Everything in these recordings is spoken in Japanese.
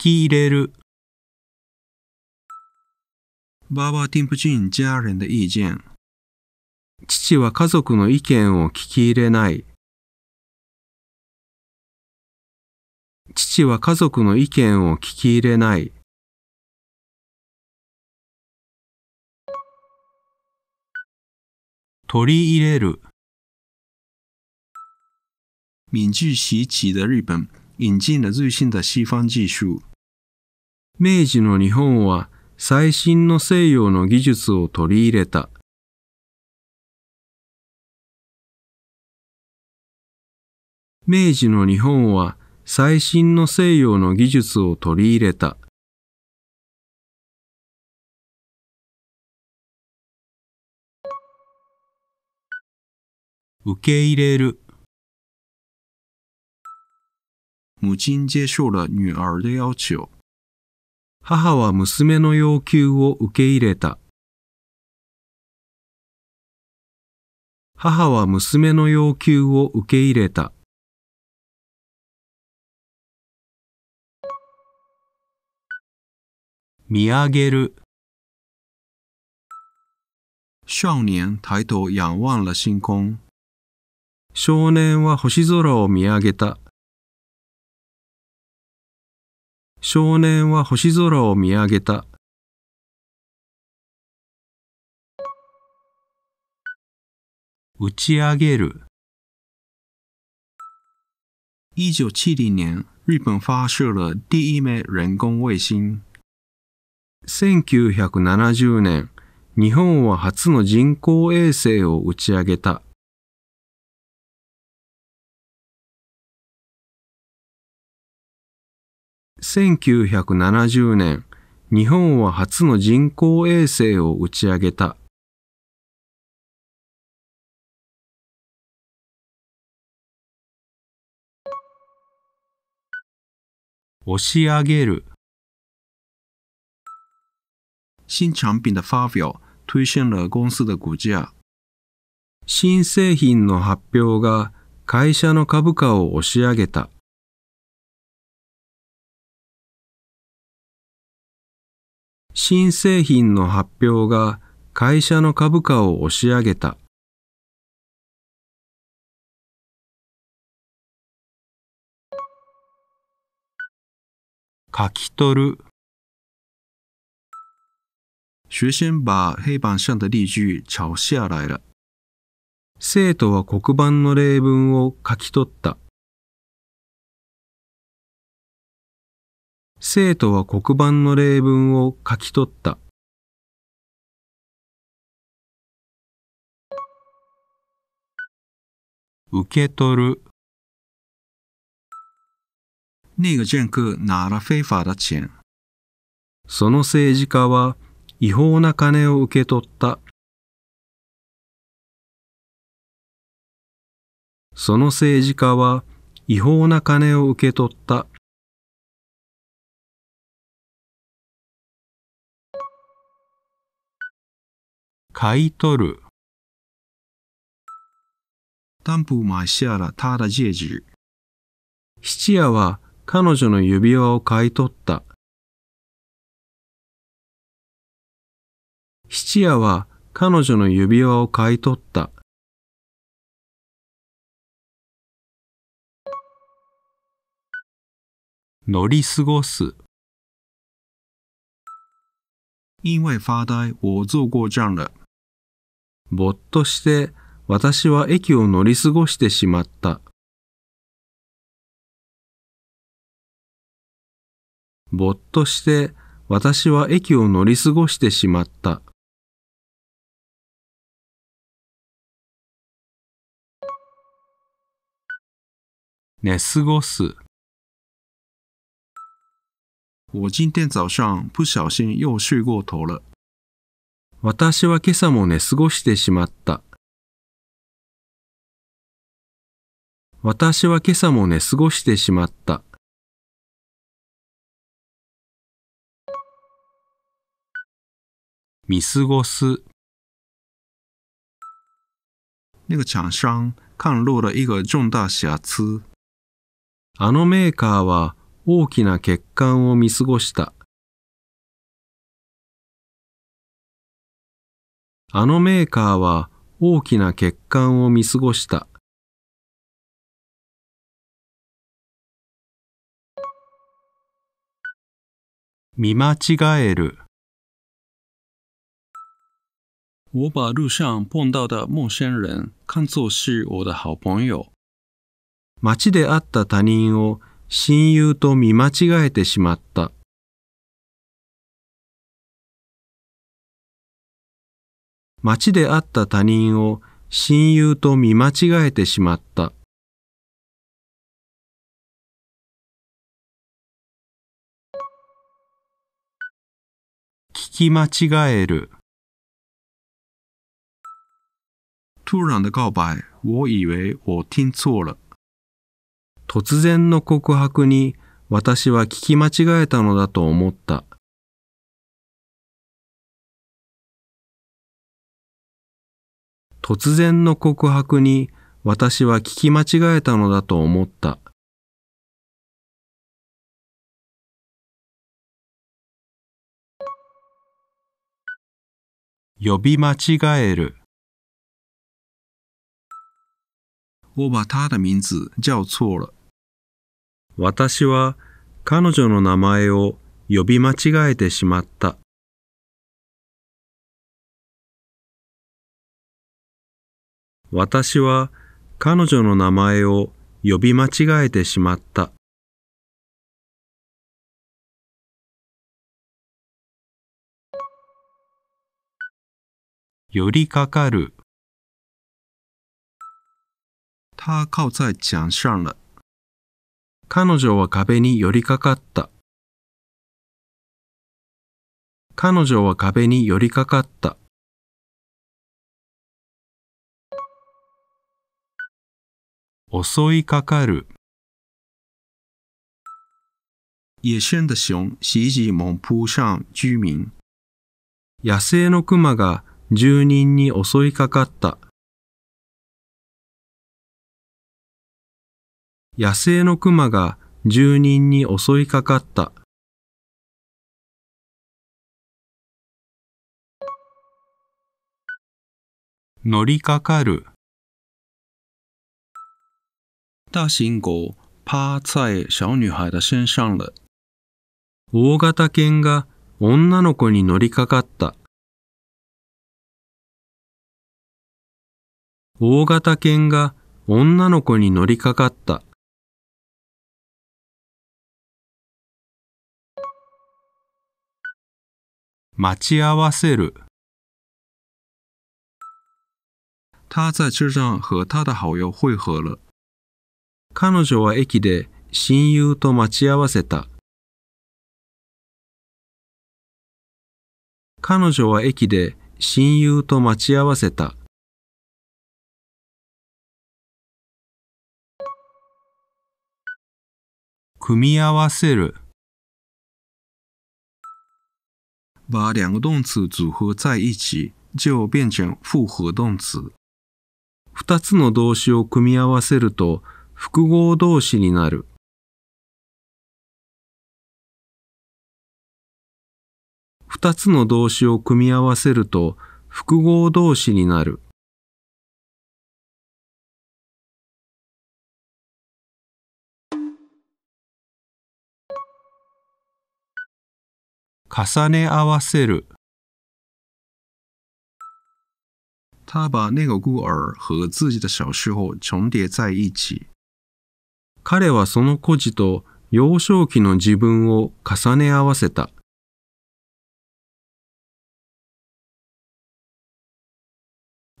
き入れる。爸爸听不进家人的意见。父は家族の意見を聞き入れない。父は家族の意見を聞き入れない。取り入れる。敏具习起的日本引进了最新的西方技术。明治の日本は最新の西洋の技術を取り入れた。明治の日本は最新の西洋の技術を取り入れた。受け入れる母亲接受了女儿的要求。母は娘の要求を受け入れた。母は娘の要求を受け入れた。見上げる。少年抬仰望了星空。少年は星空を見上げた。少年は星空を見上げた。打ち上げる。一九七零年，日本发射了第一枚人工卫星。九百七十年、日本は初の人工衛星を打ち上げた。1970年、日本は初の人工衛星を打ち上げた。押し上げる新产品的发表推升了公司的股价。新製品の発表が会社の株価を押し上げた。新製品の発表が会社の株価を押し上げた。書き取る。学生把黑板上的例句抄下来了。生徒は黒板の例文を書き取った。生徒は黒板の例文を書き取った。受け取る。那个政客拿了非法的钱。その政治家は違法な金を受け取った。その政治家は違法な金を受け取った。買い取る。担保买下了他的戒指。七夜は彼女の指輪を買い取った。七夜は彼女の指輪を買い取った。乗り過ごす。因为发呆，我做过这了。ぼっとして私は駅を乗り過ごしてしまった。ぼっとして私は駅を乗り過ごしてしまった。寝過ごす。我今天早上不小心又睡过头了。私は今朝も寝過ごしてしまった。私は今朝も寝過ごしてしまった。見過ごす。那个厂商看漏了一个重大瑕疵。あのメーカーは大きな欠陥を見過ごした。あのメーカーは大きな欠陥を見過ごした。見間違える。我把路上碰到的陌生人看作是我的好朋友。街で会った他人を親友と見間違えてしまった。町で会った他人を親友と見間違えてしまった。聞き間違える。突然的告白，我以为我听错了。突然の告白に私は聞き間違えたのだと思った。突然の告白に私は聞き間違えたのだと思った。呼び間違える。我把他的名字叫错了。私は彼女の名前を呼び間違えてしまった。私は彼女の名前を呼び間違えてしまった。寄りかかる。他靠在墙上了。彼女は壁に寄りかかった。彼女は壁に寄りかかった。襲いかかる。野生的熊袭击猛扑上居民。野生の熊が住人に襲いかかった。野生の熊が住人に襲いかかった。乗りかかる。大型狗趴在小女孩的身上了。大型犬が女の子に乗りかかった。大型犬が女の子に乗りかかった。待ち合わせる。他在车上和他的好友会合了。彼女は駅で親友と待ち合わせた。彼女は駅で親友と待ち合わせた。組み合わせる把两个动词组合在一起就变成复合动词。二つの動詞を組み合わせると複合動詞になる。二つの動詞を組み合わせると複合動詞になる。重ね合わせる。他把那个孤儿和自己的小时候重叠在一起。彼はその孤児と幼少期の自分を重ね合わせた。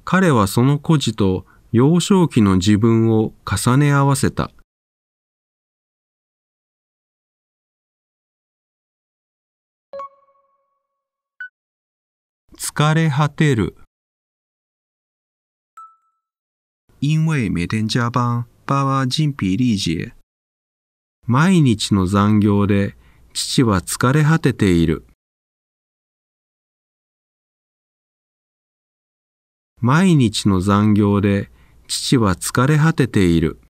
彼はその孤児と幼少期の自分を重ね合わせた。疲れ果てる。因为每天加班。パワ人ピリージエ。毎日の残業で父は疲れ果てている。毎日の残業で父は疲れ果てている。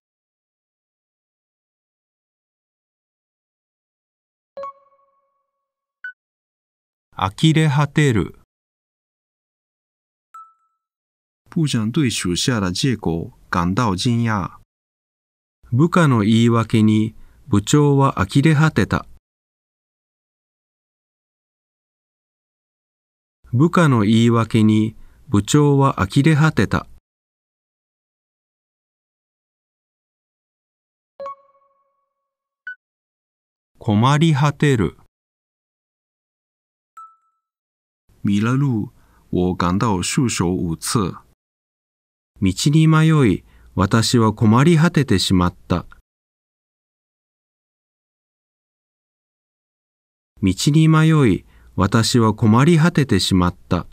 呆れ果てる。部长对属下的ンダ感到惊讶。部下の言い訳に部長は呆れ果てた。部下の言い訳に部長は呆れ果てた。困り果てる。迷了路，我感到束手无策。道に迷い、私は困り果ててしまった。道に迷い、私は困り果ててしまった。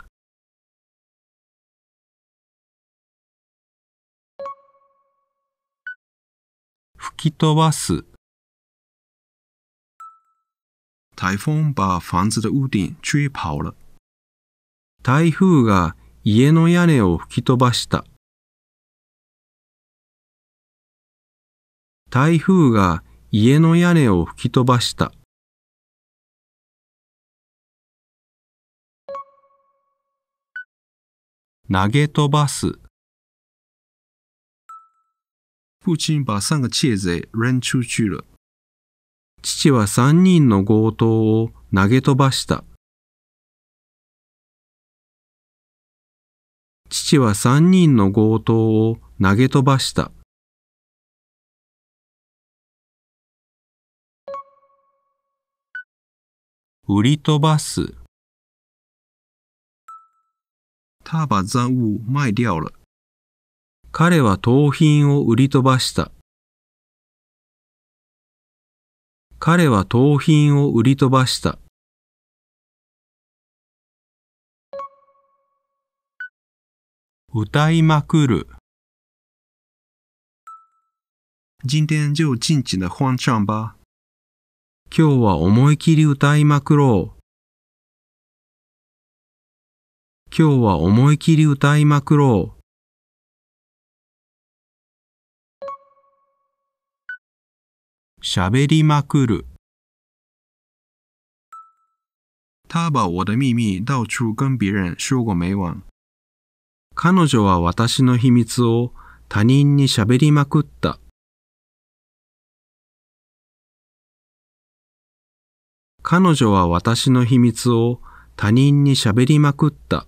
吹き飛ばす。台風把房子的屋顶吹跑了。台風が家の屋根を吹き飛ばした。台風が家の屋根を吹き飛ばした。投げ飛ばす。父亲把三个窃贼扔出去了。父は三人の強盗を投げ飛ばした。父は三人の強盗を投げ飛ばした。売り飛ばす。他把赃物卖掉了。彼は盗品を売り飛ばした。彼は盗品を売り飛ばした。歌いまくる。今天就尽情的欢唱吧。今日は思い切り歌いまくろう。今日は思い切り歌いまくろう。喋りまくる。他把我的秘密到处跟别人说过没完。彼女は私の秘密を他人に喋りまくった。彼女は私の秘密を他人に喋りまくった。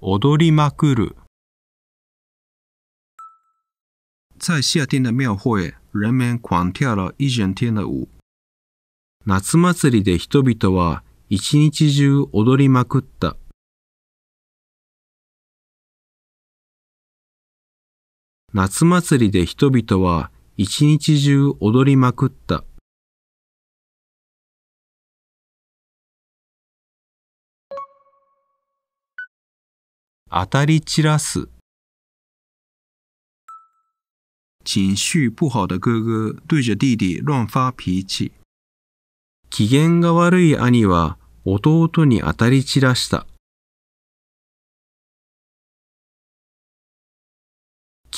踊りまくる。在夏天的庙会，人们狂跳了一整天的舞。夏祭りで人々は一日中踊りまくった。夏祭りで人々は一日中踊りまくった。当たり散らす。情绪不好的哥哥对着弟弟乱发脾气。機嫌が悪い兄は弟に当たり散らした。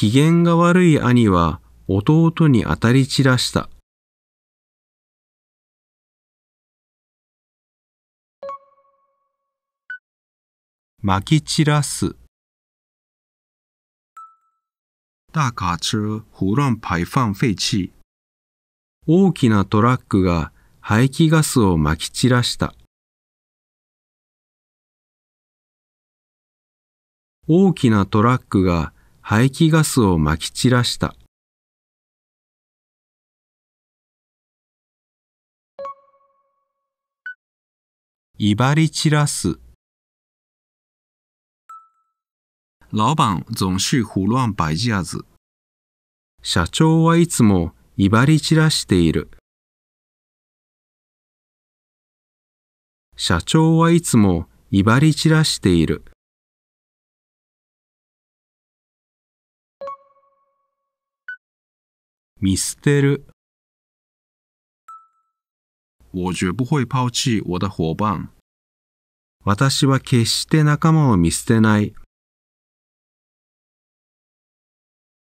機嫌が悪い兄は弟に当たり散らした。まき散らす。大卡车胡乱排放废气。大きなトラックが排気ガスをまき散らした。大きなトラックが排気ガスをまき散らした威張り散らす老板总是胡乱摆架子。社長はいつも威張り散らしている。社長はいつも威張り散らしている。見捨てる。我绝不会抛弃我的伙伴。私は決して仲間を見捨てない。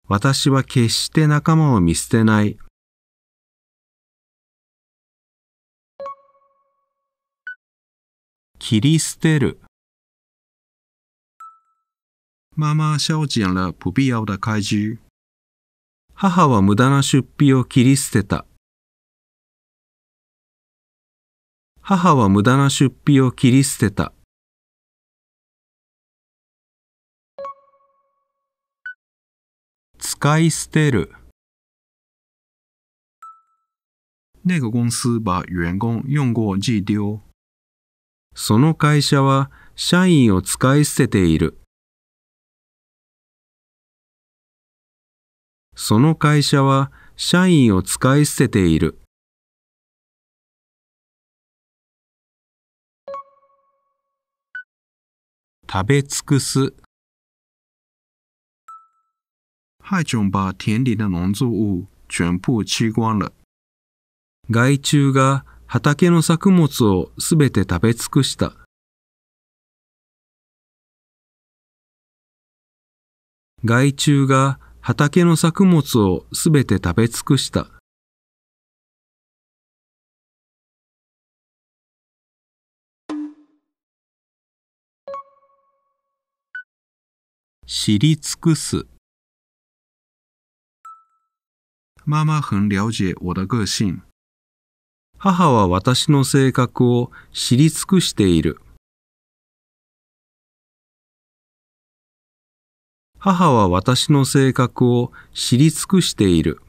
私は決して仲間を見捨てない。切り捨てる。妈妈削减了不必要的开支。母は無駄な出費を切り捨てた。母は無駄な出費を切り捨てた。使い捨てる。那个公司把员工用过寄丢。その会社は社員を使い捨てている。その会社は社員を使い捨てている。食べ尽くす。害虫把田里作物全部吃光了。害虫が畑の作物をすべて食べ尽くした。害虫が畑の作物をすべて食べ尽くした。知り尽くす。妈妈很了解我的个性。母は私の性格を知り尽くしている。母は私の性格を知り尽くしている。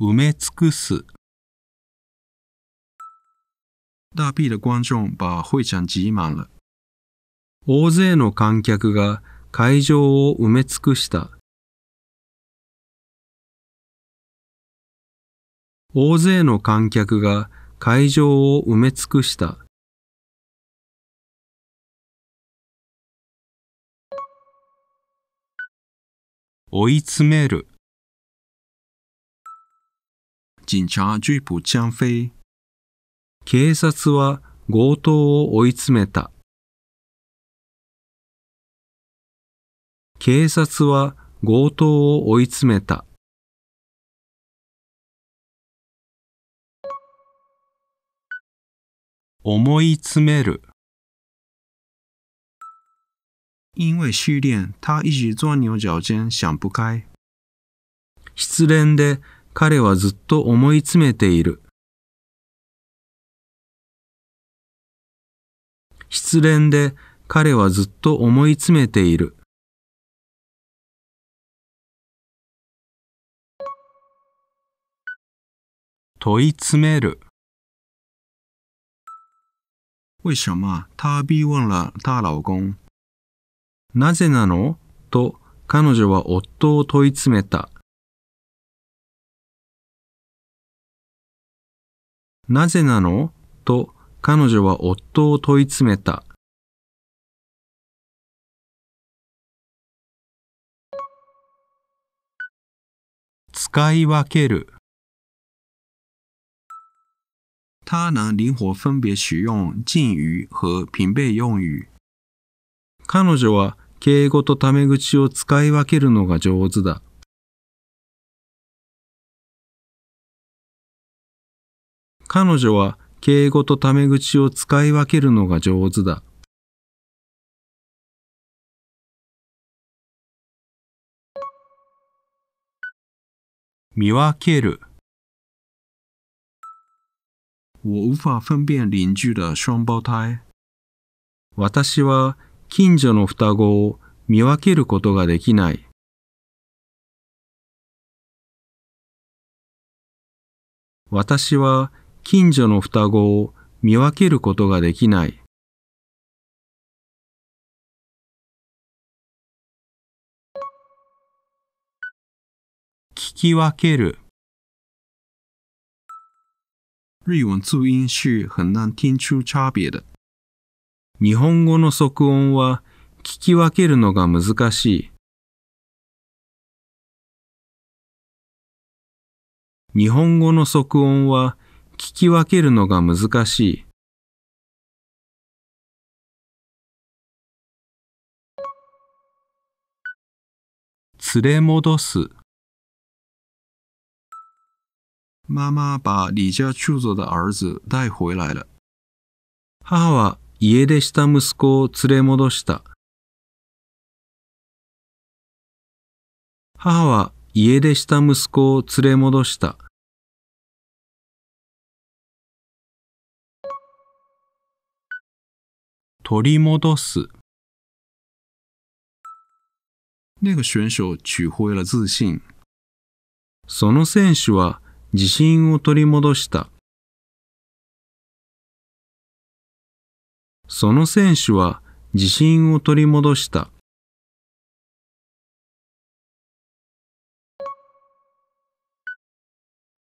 埋め尽くす。大臂的观众把会场挤满了。大勢の観客が会場を埋め尽くした。大勢の観客が会場を埋め尽くした。追い詰める。警察追捕飞。警察は強盗を追い詰めた。警察は強盗を追い詰めた。思い詰める。因为失恋，他一直牛角尖，想不失恋で彼はずっと思い詰めている。失恋で彼はずっと思い詰めている。問い詰める。为什么她逼问了她老公。なぜなのと彼女は夫を問い詰めた。なぜなのと彼女は夫を問い詰めた。使い分ける。它能灵活分别使用敬语和平辈用语。彼女は敬語とタメ口を使い分けるのが上手だ。彼女は敬語とタメ口を使い分けるのが上手だ。見分ける。我无法分辨邻居的双胞胎。私は近所の双子を見分けることができない。私は近所の双子を見分けることができない。聞き分ける。日文注音是很难听出差别的。日本語の即音は聞き分けるのが難しい。日本語の即音は聞き分けるのが難しい。連れ戻す。妈妈把家出走的儿子带回来了。母は家出した息子を連れ戻した。母は家出した息子を連れ戻した。取り戻す。那个选手取回了自信。その選手は自信を取り戻した。その選手は自信を取り戻した。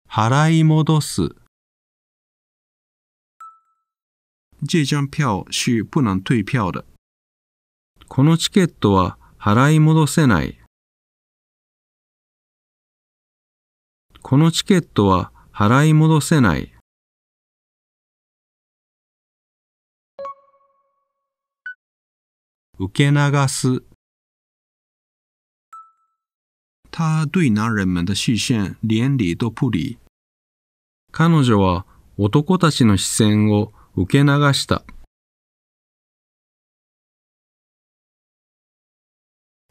払い戻す。这张票是不能退票的。このチケットは払い戻せない。このチケットは払い戻せない。受け流す。他对男人们的视线连理都不理。彼女は男たちの視線を受け流した。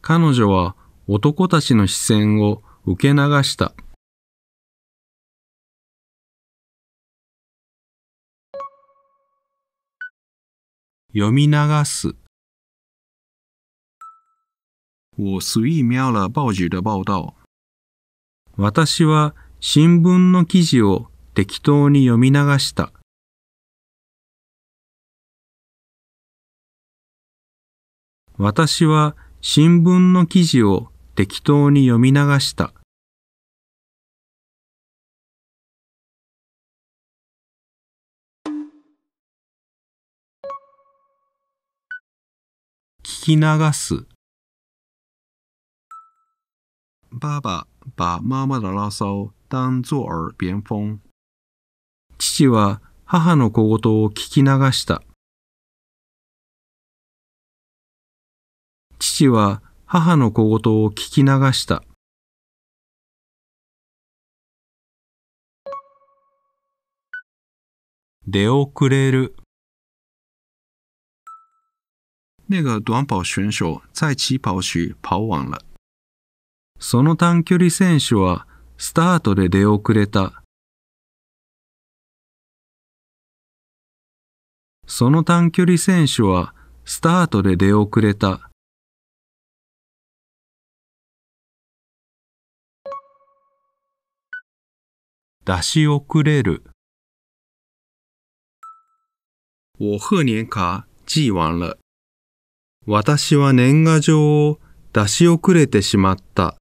彼女は男たちの視線を受け流した。読み流す。我随瞄了报纸的报道。私は新聞の記事を適当に読み流した。私は新聞の記事を適当に読み流した。聞き流す。爸爸把妈妈的牢骚当作耳边风。父は母の小言を聞き流した。父は母の小言を聞き流した。出遅れる。那个短跑选手在起跑时跑完了。その短距離選手はスタートで出遅れた。その短距離選手はスタートで出遅れた。出し遅れる。我贺年卡寄完了。私は年賀状を出し遅れてしまった。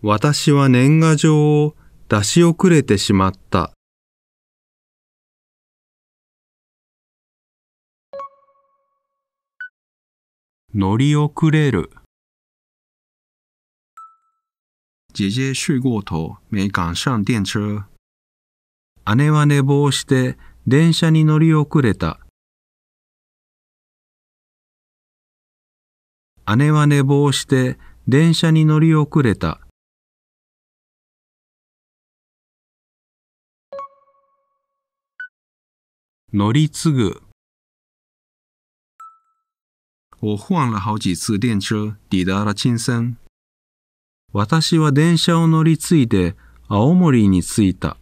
私は年賀状を出し遅れてしまった。乗り遅れる。姐姐睡过头、没赶上電車。姉は寝坊して電車に乗り遅れた。姉は寝坊して電車に乗り遅れた。乗り継ぐ。我换了好几次电车，抵达了青森。私は電車を乗り継いで青森に着いた。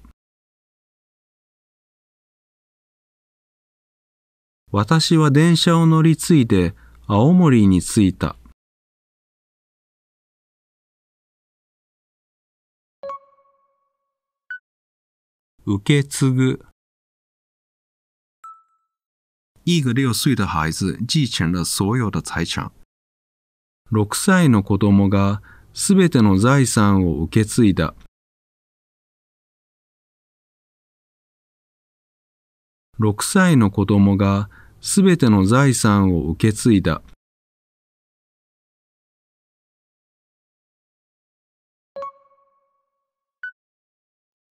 私は電車を乗り継いで青森に着いた。受け継ぐ。一个六岁的孩子继承了所有的財産。6歳の子供がすべての財産を受け継いだ。6歳の子供がすべての財産を受け継いだ。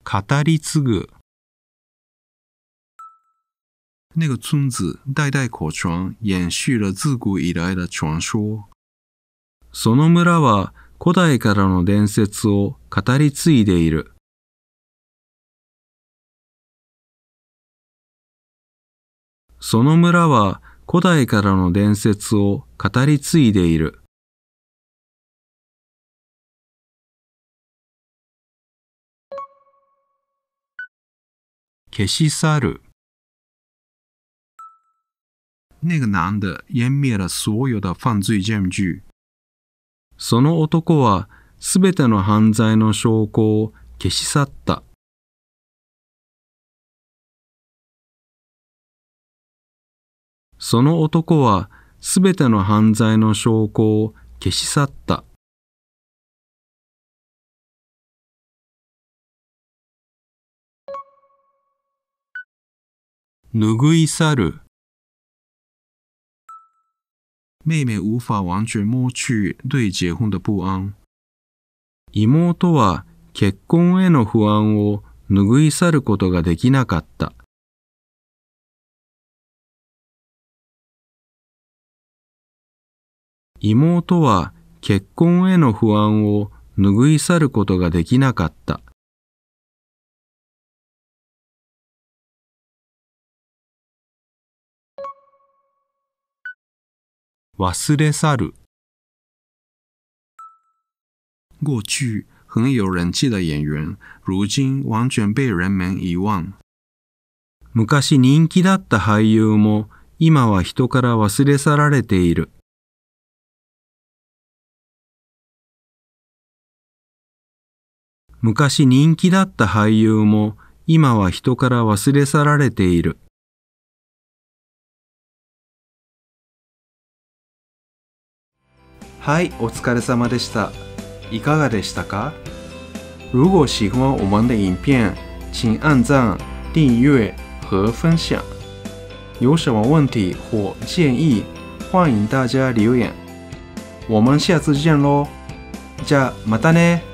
語り継ぐ。那个村子代代口传，延续了自古以来的传说。その村は古代からの伝説を語り継いでいる。その村は古代からの伝説を語り継いでいる。消し去る。那个男的湮灭了所有的犯罪证据。その男はすべての犯罪の証拠を消し去った。その男はすべての犯罪の証拠を消し去った。拭い去る。妹妹无法完全抹去对结婚的不安。妹は結婚への不安を拭い去ることができなかった。妹は結婚への不安を拭い去ることができなかった。忘れ去る。过去很有人气的演员，如今完全被人们遗忘。昔人気だった俳優も今は人から忘れ去られている。昔人気だった俳優も今は人から忘れ去られている。はい、お疲れ様でした。いかがでしたか如果喜欢我们的影片，请按赞、订阅和分享。有什么问题或建议，欢迎大家留言。我们下次见喽！じゃあまたね。